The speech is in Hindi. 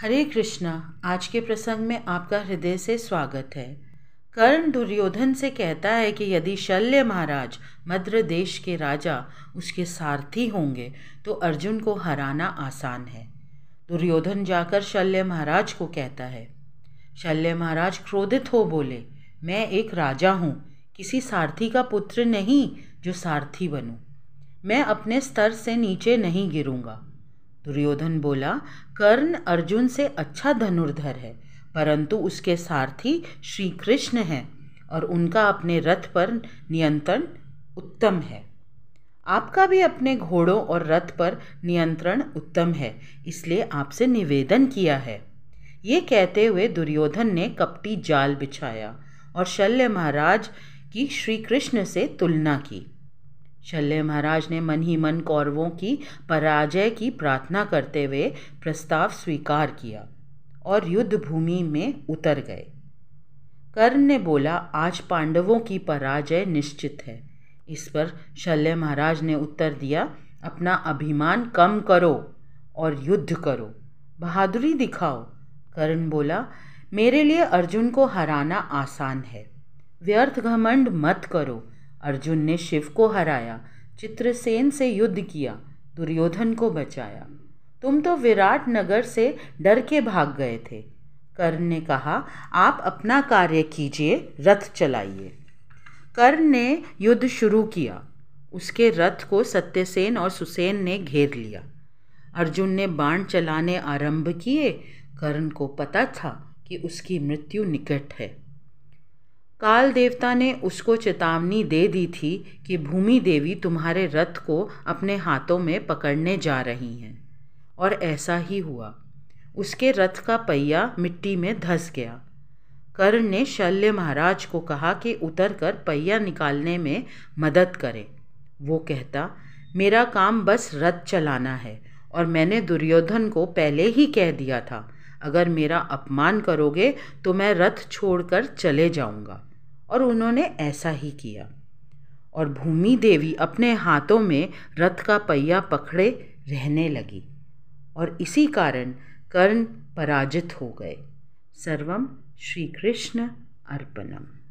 हरे कृष्णा आज के प्रसंग में आपका हृदय से स्वागत है कर्ण दुर्योधन से कहता है कि यदि शल्य महाराज मद्र देश के राजा उसके सारथी होंगे तो अर्जुन को हराना आसान है दुर्योधन जाकर शल्य महाराज को कहता है शल्य महाराज क्रोधित हो बोले मैं एक राजा हूँ किसी सारथी का पुत्र नहीं जो सारथी बनूँ मैं अपने स्तर से नीचे नहीं गिरूँगा दुर्योधन बोला कर्ण अर्जुन से अच्छा धनुर्धर है परंतु उसके सारथी श्री कृष्ण हैं और उनका अपने रथ पर नियंत्रण उत्तम है आपका भी अपने घोड़ों और रथ पर नियंत्रण उत्तम है इसलिए आपसे निवेदन किया है ये कहते हुए दुर्योधन ने कपटी जाल बिछाया और शल्य महाराज की श्री कृष्ण से तुलना की शल्य महाराज ने मन ही मन कौरवों की पराजय की प्रार्थना करते हुए प्रस्ताव स्वीकार किया और युद्ध भूमि में उतर गए कर्ण ने बोला आज पांडवों की पराजय निश्चित है इस पर शल्य महाराज ने उत्तर दिया अपना अभिमान कम करो और युद्ध करो बहादुरी दिखाओ कर्ण बोला मेरे लिए अर्जुन को हराना आसान है व्यर्थ घमंड मत करो अर्जुन ने शिव को हराया चित्रसेन से युद्ध किया दुर्योधन को बचाया तुम तो विराट नगर से डर के भाग गए थे कर्ण ने कहा आप अपना कार्य कीजिए रथ चलाइए कर्ण ने युद्ध शुरू किया उसके रथ को सत्यसेन और सुसेन ने घेर लिया अर्जुन ने बाण चलाने आरंभ किए कर्ण को पता था कि उसकी मृत्यु निकट है काल देवता ने उसको चेतावनी दे दी थी कि भूमि देवी तुम्हारे रथ को अपने हाथों में पकड़ने जा रही हैं और ऐसा ही हुआ उसके रथ का पहिया मिट्टी में धंस गया कर्ण ने शल्य महाराज को कहा कि उतर कर पहिया निकालने में मदद करे वो कहता मेरा काम बस रथ चलाना है और मैंने दुर्योधन को पहले ही कह दिया था अगर मेरा अपमान करोगे तो मैं रथ छोड़कर चले जाऊंगा और उन्होंने ऐसा ही किया और भूमि देवी अपने हाथों में रथ का पहिया पकड़े रहने लगी और इसी कारण कर्ण पराजित हो गए सर्वम श्री कृष्ण अर्पणम